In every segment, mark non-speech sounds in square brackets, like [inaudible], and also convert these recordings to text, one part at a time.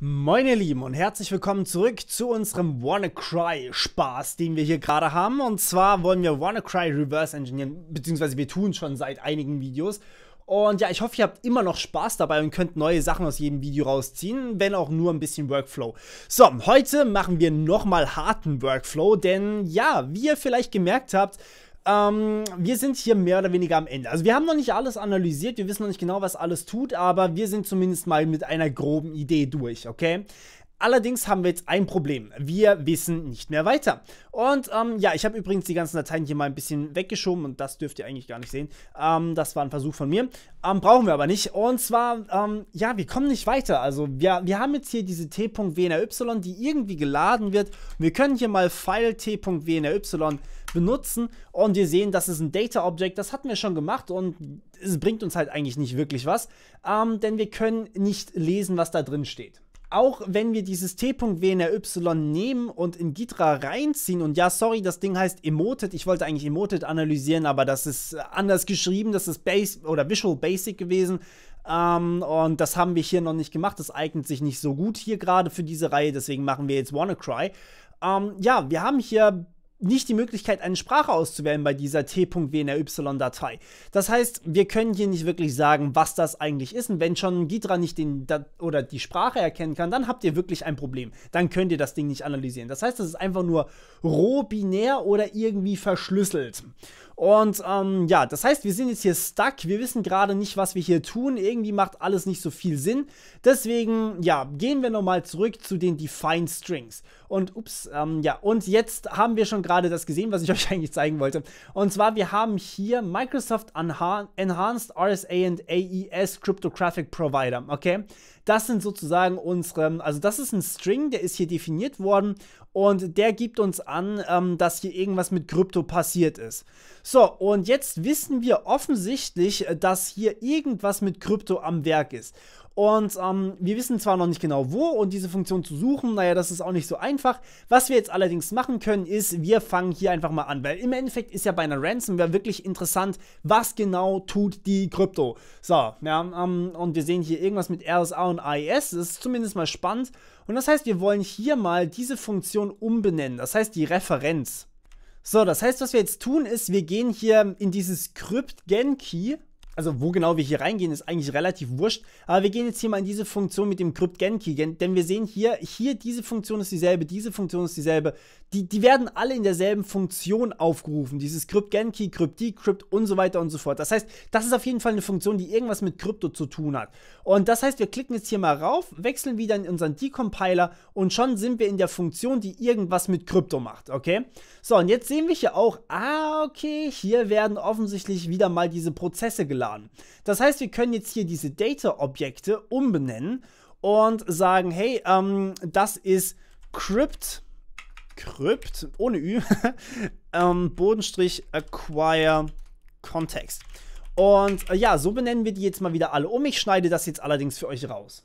Moin ihr Lieben und herzlich willkommen zurück zu unserem WannaCry Spaß, den wir hier gerade haben. Und zwar wollen wir WannaCry Reverse Engineeren, beziehungsweise wir tun es schon seit einigen Videos. Und ja, ich hoffe, ihr habt immer noch Spaß dabei und könnt neue Sachen aus jedem Video rausziehen, wenn auch nur ein bisschen Workflow. So, heute machen wir nochmal harten Workflow, denn ja, wie ihr vielleicht gemerkt habt, ähm, wir sind hier mehr oder weniger am Ende. Also wir haben noch nicht alles analysiert, wir wissen noch nicht genau, was alles tut, aber wir sind zumindest mal mit einer groben Idee durch, okay? Allerdings haben wir jetzt ein Problem. Wir wissen nicht mehr weiter. Und ähm, ja, ich habe übrigens die ganzen Dateien hier mal ein bisschen weggeschoben und das dürft ihr eigentlich gar nicht sehen. Ähm, das war ein Versuch von mir. Ähm, brauchen wir aber nicht. Und zwar, ähm, ja, wir kommen nicht weiter. Also wir, wir haben jetzt hier diese t.wny, die irgendwie geladen wird. Wir können hier mal file t.wny benutzen und wir sehen, das ist ein Data Object, das hatten wir schon gemacht und es bringt uns halt eigentlich nicht wirklich was, ähm, denn wir können nicht lesen, was da drin steht auch wenn wir dieses t.wnry nehmen und in Gitra reinziehen und ja, sorry, das Ding heißt Emoted, ich wollte eigentlich Emoted analysieren, aber das ist äh, anders geschrieben, das ist Base oder Visual Basic gewesen ähm, und das haben wir hier noch nicht gemacht, das eignet sich nicht so gut hier gerade für diese Reihe, deswegen machen wir jetzt WannaCry. Ähm, ja, wir haben hier nicht die Möglichkeit, eine Sprache auszuwählen bei dieser t.wnry-Datei. Das heißt, wir können hier nicht wirklich sagen, was das eigentlich ist. Und wenn schon Gitra nicht den oder die Sprache erkennen kann, dann habt ihr wirklich ein Problem. Dann könnt ihr das Ding nicht analysieren. Das heißt, das ist einfach nur roh binär oder irgendwie verschlüsselt. Und ähm, ja, das heißt, wir sind jetzt hier stuck. Wir wissen gerade nicht, was wir hier tun. Irgendwie macht alles nicht so viel Sinn. Deswegen, ja, gehen wir nochmal zurück zu den Defined Strings. Und ups, ähm, ja, und jetzt haben wir schon gerade das gesehen, was ich [laughs] euch eigentlich zeigen wollte. Und zwar, wir haben hier Microsoft Enhanced RSA and AES Cryptographic Provider, okay? Das sind sozusagen unsere, also das ist ein String, der ist hier definiert worden und der gibt uns an, ähm, dass hier irgendwas mit Krypto passiert ist. So, und jetzt wissen wir offensichtlich, äh, dass hier irgendwas mit Krypto am Werk ist. Und ähm, wir wissen zwar noch nicht genau wo und diese Funktion zu suchen, naja, das ist auch nicht so einfach. Was wir jetzt allerdings machen können, ist, wir fangen hier einfach mal an, weil im Endeffekt ist ja bei einer Ransomware wirklich interessant, was genau tut die Krypto. So, ja, ähm, und wir sehen hier irgendwas mit RSA und AES, das ist zumindest mal spannend. Und das heißt, wir wollen hier mal diese Funktion umbenennen, das heißt die Referenz. So, das heißt, was wir jetzt tun, ist, wir gehen hier in dieses Crypt Gen Key also wo genau wir hier reingehen, ist eigentlich relativ wurscht. Aber wir gehen jetzt hier mal in diese Funktion mit dem CryptGenKey, denn wir sehen hier, hier diese Funktion ist dieselbe, diese Funktion ist dieselbe. Die, die werden alle in derselben Funktion aufgerufen. Dieses CryptGenKey, CryptDecrypt und so weiter und so fort. Das heißt, das ist auf jeden Fall eine Funktion, die irgendwas mit Krypto zu tun hat. Und das heißt, wir klicken jetzt hier mal rauf, wechseln wieder in unseren Decompiler und schon sind wir in der Funktion, die irgendwas mit Krypto macht, okay? So, und jetzt sehen wir hier auch, ah, okay, hier werden offensichtlich wieder mal diese Prozesse geladen runterladen. Das heißt, wir können jetzt hier diese Data-Objekte umbenennen und sagen, hey, ähm, das ist Crypt, Crypt, ohne Ü, [laughs] ähm, Bodenstrich Acquire Context. Und äh, ja, so benennen wir die jetzt mal wieder alle um. Ich schneide das jetzt allerdings für euch raus.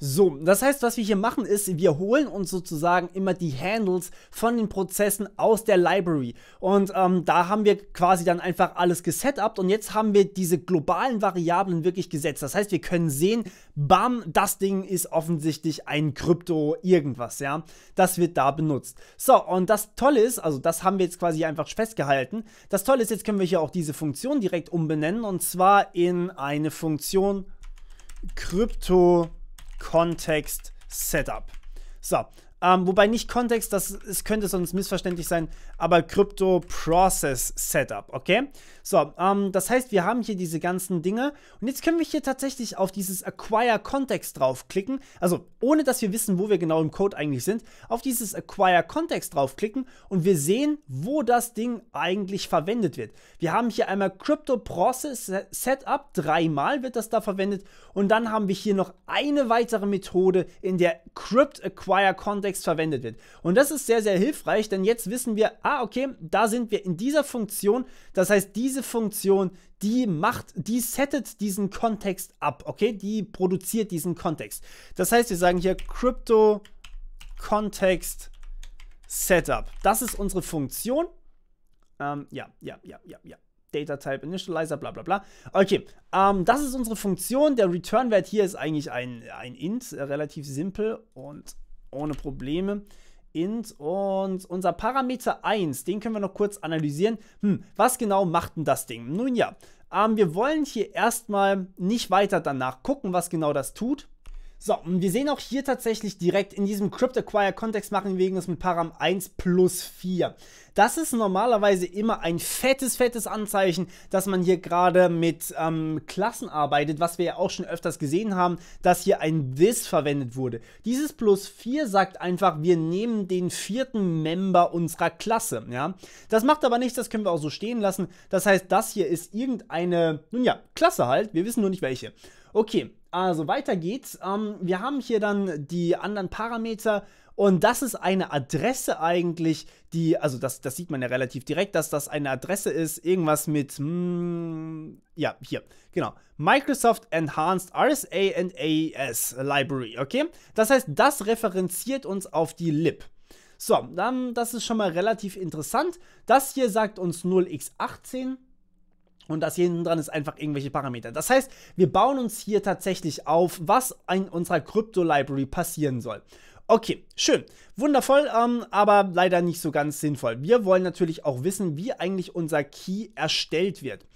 So, das heißt, was wir hier machen ist, wir holen uns sozusagen immer die Handles von den Prozessen aus der Library. Und ähm, da haben wir quasi dann einfach alles gesetupt und jetzt haben wir diese globalen Variablen wirklich gesetzt. Das heißt, wir können sehen, bam, das Ding ist offensichtlich ein Krypto irgendwas, ja. Das wird da benutzt. So, und das Tolle ist, also das haben wir jetzt quasi einfach festgehalten. Das Tolle ist, jetzt können wir hier auch diese Funktion direkt umbenennen und zwar in eine Funktion Krypto Kontext Setup. So, ähm, wobei nicht Kontext, das, es könnte sonst missverständlich sein, aber Crypto Process Setup, okay? So, ähm, das heißt, wir haben hier diese ganzen Dinge und jetzt können wir hier tatsächlich auf dieses Acquire Context draufklicken, also ohne dass wir wissen, wo wir genau im Code eigentlich sind, auf dieses Acquire Context draufklicken und wir sehen, wo das Ding eigentlich verwendet wird. Wir haben hier einmal Crypto Process Setup, dreimal wird das da verwendet und dann haben wir hier noch eine weitere Methode, in der Crypt Acquire Context Kontext verwendet wird. Und das ist sehr, sehr hilfreich, denn jetzt wissen wir, ah, okay, da sind wir in dieser Funktion. Das heißt, diese Funktion, die macht, die settet diesen Kontext ab, okay? Die produziert diesen Kontext. Das heißt, wir sagen hier Crypto Context Setup. Das ist unsere Funktion. Ähm, ja, ja, ja, ja, ja. Data Type Initializer, bla bla bla. Okay, ähm, das ist unsere Funktion. Der Return-Wert hier ist eigentlich ein, ein Int, äh, relativ simpel. Und ohne Probleme int und unser Parameter 1, den können wir noch kurz analysieren. Hm, was genau macht denn das Ding? Nun ja, ähm, wir wollen hier erstmal nicht weiter danach gucken, was genau das tut. So, und wir sehen auch hier tatsächlich direkt in diesem Crypt Acquire Kontext machen wir das mit Param 1 plus 4. Das ist normalerweise immer ein fettes, fettes Anzeichen, dass man hier gerade mit ähm, Klassen arbeitet, was wir ja auch schon öfters gesehen haben, dass hier ein This verwendet wurde. Dieses plus 4 sagt einfach, wir nehmen den vierten Member unserer Klasse. Ja? Das macht aber nichts, das können wir auch so stehen lassen. Das heißt, das hier ist irgendeine, nun ja, Klasse halt, wir wissen nur nicht welche. Okay, also weiter geht's. Ähm, wir haben hier dann die anderen Parameter. Und das ist eine Adresse eigentlich, die, also das, das sieht man ja relativ direkt, dass das eine Adresse ist, irgendwas mit, mm, ja, hier, genau, Microsoft Enhanced RSA and AES Library, okay? Das heißt, das referenziert uns auf die lib. So, dann, das ist schon mal relativ interessant. Das hier sagt uns 0x18, und das hier hinten dran ist einfach irgendwelche Parameter. Das heißt, wir bauen uns hier tatsächlich auf, was in unserer Crypto-Library passieren soll. Okay, schön, wundervoll, ähm, aber leider nicht so ganz sinnvoll. Wir wollen natürlich auch wissen, wie eigentlich unser Key erstellt wird.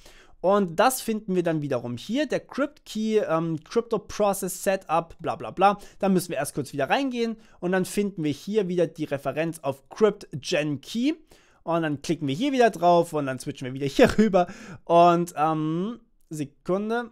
Und das finden wir dann wiederum hier, der Crypt Key, ähm, Crypto Process Setup, bla bla bla. Da müssen wir erst kurz wieder reingehen und dann finden wir hier wieder die Referenz auf Crypt Gen Key. Und dann klicken wir hier wieder drauf und dann switchen wir wieder hier [laughs] rüber. Und, ähm, Sekunde.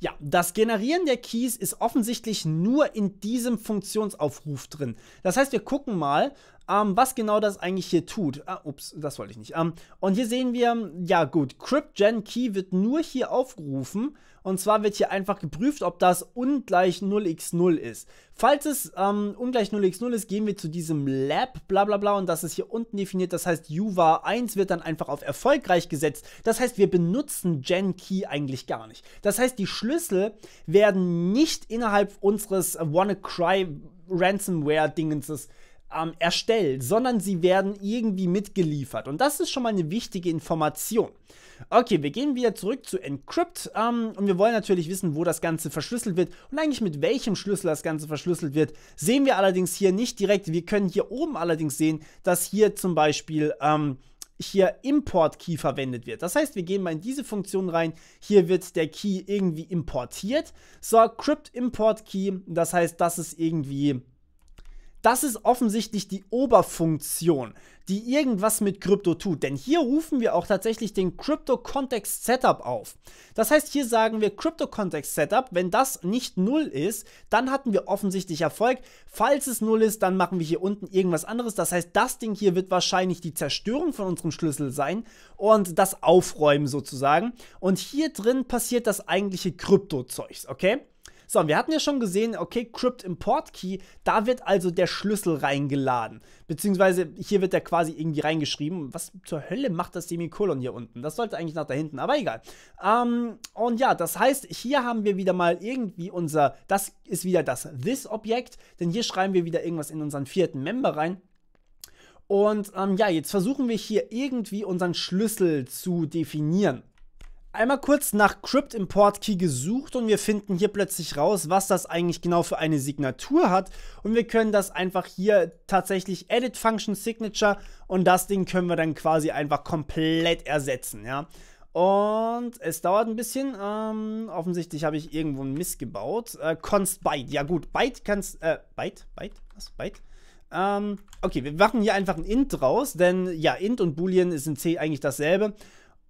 Ja, das Generieren der Keys ist offensichtlich nur in diesem Funktionsaufruf drin. Das heißt, wir gucken mal, ähm, was genau das eigentlich hier tut. Ah, ups, das wollte ich nicht. Ähm, und hier sehen wir, ja gut, CryptGenKey wird nur hier aufgerufen und zwar wird hier einfach geprüft, ob das ungleich 0x0 ist. Falls es ähm, ungleich 0x0 ist, gehen wir zu diesem Lab, bla bla bla, und das ist hier unten definiert. Das heißt, U war 1 wird dann einfach auf erfolgreich gesetzt. Das heißt, wir benutzen Gen Key eigentlich gar nicht. Das heißt, die Schlüssel werden nicht innerhalb unseres WannaCry Ransomware-Dingenses ähm, erstellt, sondern sie werden irgendwie mitgeliefert. Und das ist schon mal eine wichtige Information. Okay, wir gehen wieder zurück zu Encrypt ähm, und wir wollen natürlich wissen, wo das Ganze verschlüsselt wird und eigentlich mit welchem Schlüssel das Ganze verschlüsselt wird. Sehen wir allerdings hier nicht direkt. Wir können hier oben allerdings sehen, dass hier zum Beispiel ähm, hier Import Key verwendet wird. Das heißt, wir gehen mal in diese Funktion rein. Hier wird der Key irgendwie importiert. So, Crypt Import Key, das heißt, das ist irgendwie das ist offensichtlich die Oberfunktion, die irgendwas mit Krypto tut. Denn hier rufen wir auch tatsächlich den Crypto Context Setup auf. Das heißt, hier sagen wir Crypto Context Setup. Wenn das nicht null ist, dann hatten wir offensichtlich Erfolg. Falls es null ist, dann machen wir hier unten irgendwas anderes. Das heißt, das Ding hier wird wahrscheinlich die Zerstörung von unserem Schlüssel sein und das Aufräumen sozusagen. Und hier drin passiert das eigentliche Krypto-Zeugs, okay? So, und wir hatten ja schon gesehen, okay, Crypt Import Key, da wird also der Schlüssel reingeladen. Beziehungsweise hier wird der quasi irgendwie reingeschrieben. Was zur Hölle macht das Semikolon hier unten? Das sollte eigentlich nach da hinten, aber egal. Ähm, und ja, das heißt, hier haben wir wieder mal irgendwie unser, das ist wieder das This-Objekt, denn hier schreiben wir wieder irgendwas in unseren vierten Member rein. Und ähm, ja, jetzt versuchen wir hier irgendwie unseren Schlüssel zu definieren einmal kurz nach Crypt Import Key gesucht und wir finden hier plötzlich raus, was das eigentlich genau für eine Signatur hat und wir können das einfach hier tatsächlich Edit Function Signature und das Ding können wir dann quasi einfach komplett ersetzen, ja. Und es dauert ein bisschen. Ähm, offensichtlich habe ich irgendwo ein Mist gebaut. Äh, const byte. Ja gut, byte kannst... Äh, byte? Byte? Was? Byte? Ähm, okay, wir machen hier einfach ein int draus, denn ja, int und boolean ist in C eigentlich dasselbe.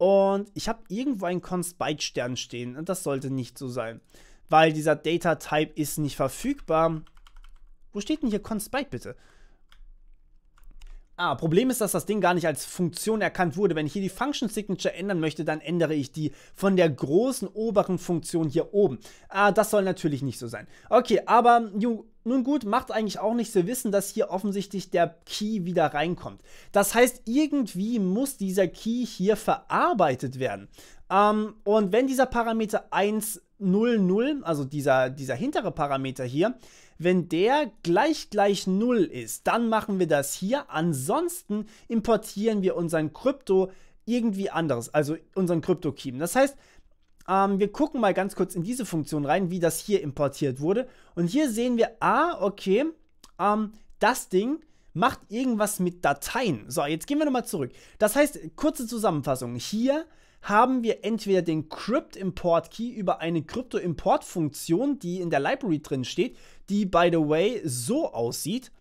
Und ich habe irgendwo einen Conspite-Stern stehen. Und das sollte nicht so sein. Weil dieser Data-Type ist nicht verfügbar. Wo steht denn hier Conspite bitte? Ah, Problem ist, dass das Ding gar nicht als Funktion erkannt wurde. Wenn ich hier die Function Signature ändern möchte, dann ändere ich die von der großen oberen Funktion hier oben. Ah, das soll natürlich nicht so sein. Okay, aber you nun gut, macht eigentlich auch nichts. Wir wissen, dass hier offensichtlich der Key wieder reinkommt. Das heißt, irgendwie muss dieser Key hier verarbeitet werden. Ähm, und wenn dieser Parameter 100, also dieser, dieser hintere Parameter hier, wenn der gleich gleich 0 ist, dann machen wir das hier. Ansonsten importieren wir unseren Krypto irgendwie anderes, also unseren Krypto-Key. Das heißt, ähm, wir gucken mal ganz kurz in diese Funktion rein, wie das hier importiert wurde. Und hier sehen wir, ah, okay, ähm, das Ding macht irgendwas mit Dateien. So, jetzt gehen wir nochmal zurück. Das heißt, kurze Zusammenfassung. Hier haben wir entweder den Crypt-Import-Key über eine Crypto-Import-Funktion, die in der Library drin steht, die, by the way, so aussieht –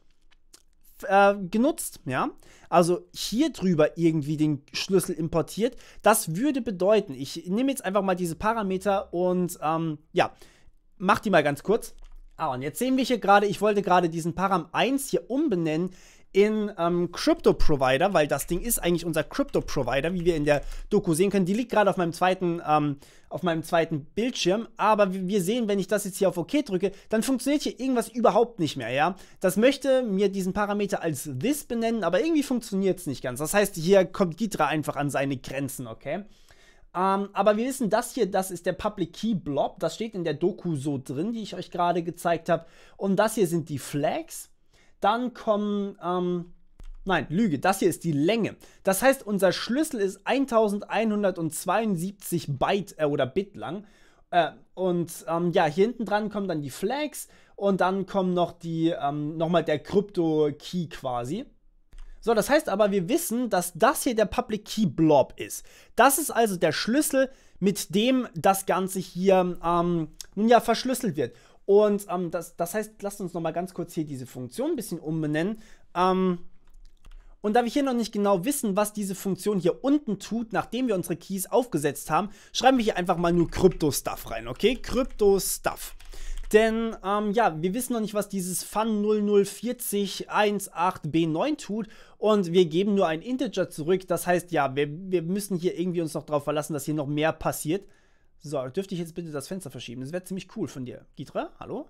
äh, genutzt, ja. Also hier drüber irgendwie den Schlüssel importiert. Das würde bedeuten, ich nehme jetzt einfach mal diese Parameter und ähm, ja, mach die mal ganz kurz. Ah, und jetzt sehen wir hier gerade, ich wollte gerade diesen Param 1 hier umbenennen in ähm, Crypto Provider, weil das Ding ist eigentlich unser Crypto Provider, wie wir in der Doku sehen können. Die liegt gerade auf meinem zweiten, ähm, auf meinem zweiten Bildschirm, aber wir sehen, wenn ich das jetzt hier auf OK drücke, dann funktioniert hier irgendwas überhaupt nicht mehr, ja. Das möchte mir diesen Parameter als this benennen, aber irgendwie funktioniert es nicht ganz. Das heißt, hier kommt Gitra einfach an seine Grenzen, okay? Ähm, aber wir wissen, das hier, das ist der Public Key Blob. Das steht in der Doku so drin, die ich euch gerade gezeigt habe. Und das hier sind die Flags. Dann kommen, ähm, nein, Lüge, das hier ist die Länge. Das heißt, unser Schlüssel ist 1172 Byte äh, oder Bit lang. Äh, und ähm, ja, hier hinten dran kommen dann die Flags und dann kommen noch die, ähm, nochmal der Krypto-Key quasi. So, das heißt aber, wir wissen, dass das hier der Public Key Blob ist. Das ist also der Schlüssel, mit dem das Ganze hier ähm, nun ja verschlüsselt wird. Und ähm, das, das heißt, lasst uns nochmal ganz kurz hier diese Funktion ein bisschen umbenennen. Ähm, und da wir hier noch nicht genau wissen, was diese Funktion hier unten tut, nachdem wir unsere Keys aufgesetzt haben, schreiben wir hier einfach mal nur Crypto-Stuff rein, okay? Crypto-Stuff. Denn, ähm, ja, wir wissen noch nicht, was dieses Fun 004018b9 tut und wir geben nur ein Integer zurück. Das heißt, ja, wir, wir müssen hier irgendwie uns noch darauf verlassen, dass hier noch mehr passiert. So, dürfte ich jetzt bitte das Fenster verschieben? Das wäre ziemlich cool von dir. Gitre, hallo?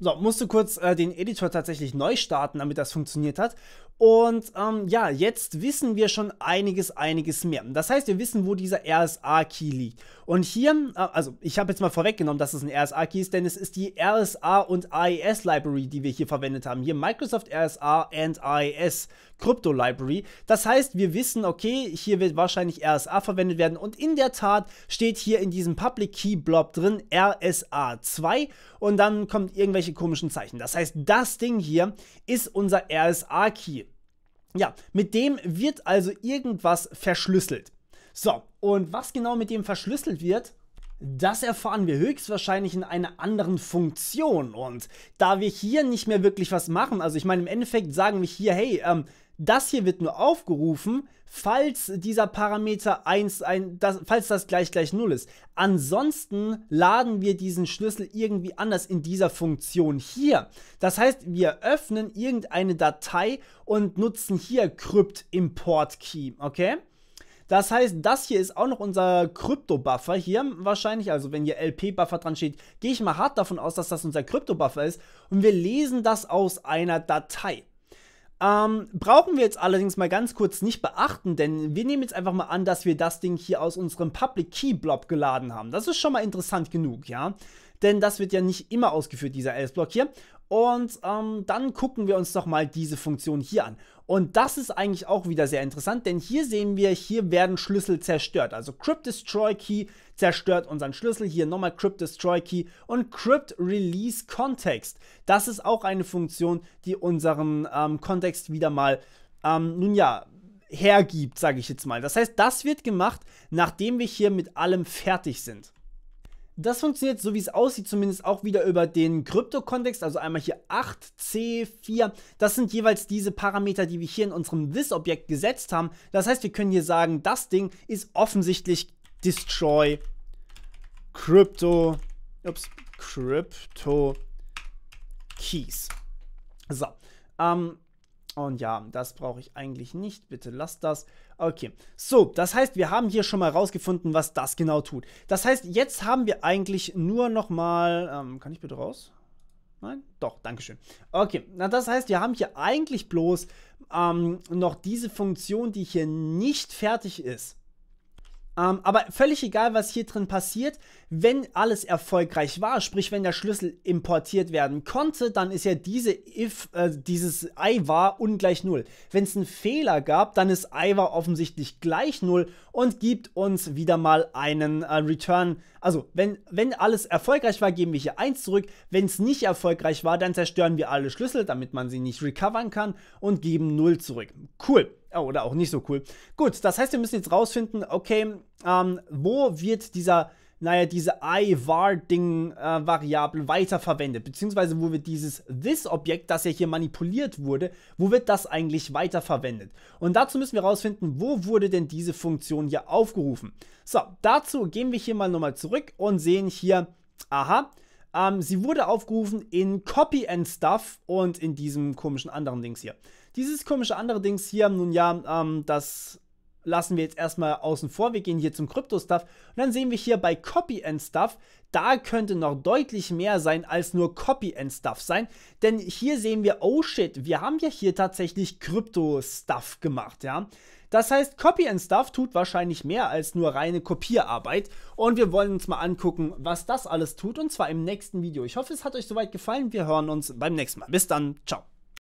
So, musste kurz äh, den Editor tatsächlich neu starten, damit das funktioniert hat. Und ähm, ja, jetzt wissen wir schon einiges, einiges mehr. Das heißt, wir wissen, wo dieser RSA-Key liegt. Und hier, äh, also ich habe jetzt mal vorweggenommen, dass es ein RSA-Key ist, denn es ist die RSA und AES-Library, die wir hier verwendet haben. Hier Microsoft RSA and AES Crypto Library. Das heißt, wir wissen, okay, hier wird wahrscheinlich RSA verwendet werden. Und in der Tat steht hier in diesem Public Key Blob drin RSA2 und dann kommt irgendwelche komischen Zeichen. Das heißt, das Ding hier ist unser RSA-Key. Ja, mit dem wird also irgendwas verschlüsselt. So, und was genau mit dem verschlüsselt wird, das erfahren wir höchstwahrscheinlich in einer anderen Funktion. Und da wir hier nicht mehr wirklich was machen, also ich meine, im Endeffekt sagen wir hier, hey, ähm, das hier wird nur aufgerufen, falls dieser Parameter 1, ein, das, falls das gleich gleich 0 ist. Ansonsten laden wir diesen Schlüssel irgendwie anders in dieser Funktion hier. Das heißt, wir öffnen irgendeine Datei und nutzen hier Crypt Import Key, okay? Das heißt, das hier ist auch noch unser Krypto-Buffer hier wahrscheinlich. Also wenn hier LP-Buffer dran steht, gehe ich mal hart davon aus, dass das unser Krypto-Buffer ist. Und wir lesen das aus einer Datei. Ähm, brauchen wir jetzt allerdings mal ganz kurz nicht beachten, denn wir nehmen jetzt einfach mal an, dass wir das Ding hier aus unserem Public Key Blob geladen haben. Das ist schon mal interessant genug, ja? Denn das wird ja nicht immer ausgeführt, dieser S-Block hier. Und ähm, dann gucken wir uns doch mal diese Funktion hier an. Und das ist eigentlich auch wieder sehr interessant, denn hier sehen wir, hier werden Schlüssel zerstört. Also Crypt Destroy Key zerstört unseren Schlüssel, hier nochmal Crypt Destroy Key und Crypt Release Context. Das ist auch eine Funktion, die unseren ähm, Kontext wieder mal, ähm, nun ja, hergibt, sage ich jetzt mal. Das heißt, das wird gemacht, nachdem wir hier mit allem fertig sind. Das funktioniert, so wie es aussieht, zumindest auch wieder über den Krypto-Kontext, also einmal hier 8, C, 4. Das sind jeweils diese Parameter, die wir hier in unserem This-Objekt gesetzt haben. Das heißt, wir können hier sagen, das Ding ist offensichtlich Destroy Crypto, ups, Crypto Keys. So, ähm, und ja, das brauche ich eigentlich nicht. Bitte lasst das. Okay. So, das heißt, wir haben hier schon mal rausgefunden, was das genau tut. Das heißt, jetzt haben wir eigentlich nur noch mal... Ähm, kann ich bitte raus? Nein? Doch, Dankeschön. Okay, na das heißt, wir haben hier eigentlich bloß ähm, noch diese Funktion, die hier nicht fertig ist. Ähm, aber völlig egal, was hier drin passiert, wenn alles erfolgreich war, sprich wenn der Schlüssel importiert werden konnte, dann ist ja diese if, äh, dieses i war ungleich 0. Wenn es einen Fehler gab, dann ist i war offensichtlich gleich 0 und gibt uns wieder mal einen äh, Return. Also wenn, wenn alles erfolgreich war, geben wir hier 1 zurück. Wenn es nicht erfolgreich war, dann zerstören wir alle Schlüssel, damit man sie nicht recovern kann und geben 0 zurück. Cool. Oh, oder auch nicht so cool. Gut, das heißt, wir müssen jetzt rausfinden, okay, ähm, wo wird dieser, naja, diese iVar-Ding-Variable äh, weiterverwendet, beziehungsweise wo wird dieses this-Objekt, das ja hier manipuliert wurde, wo wird das eigentlich weiterverwendet? Und dazu müssen wir rausfinden, wo wurde denn diese Funktion hier aufgerufen? So, dazu gehen wir hier mal nochmal zurück und sehen hier, aha, ähm, sie wurde aufgerufen in Copy and Stuff und in diesem komischen anderen Dings hier. Dieses komische andere Dings hier, nun ja, ähm, das lassen wir jetzt erstmal außen vor. Wir gehen hier zum Crypto-Stuff und dann sehen wir hier bei Copy and Stuff, da könnte noch deutlich mehr sein als nur Copy and Stuff sein, denn hier sehen wir, oh shit, wir haben ja hier tatsächlich Crypto-Stuff gemacht, ja. Das heißt, Copy and Stuff tut wahrscheinlich mehr als nur reine Kopierarbeit und wir wollen uns mal angucken, was das alles tut und zwar im nächsten Video. Ich hoffe, es hat euch soweit gefallen. Wir hören uns beim nächsten Mal. Bis dann. Ciao.